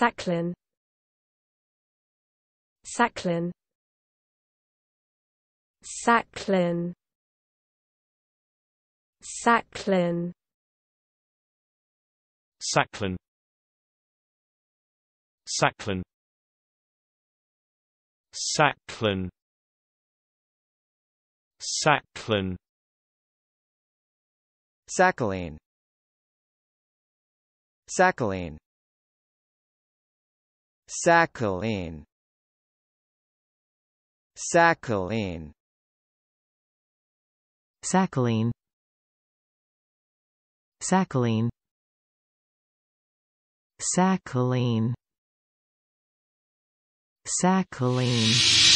Sacklin Sacklin Sacklin Sacklin Sacklin Sacklin Sacklin Sacklin Sacchaline Sacchaline Sakhalin Sakhalin Sakhalin Sakhalin Sakhalin Sakhalin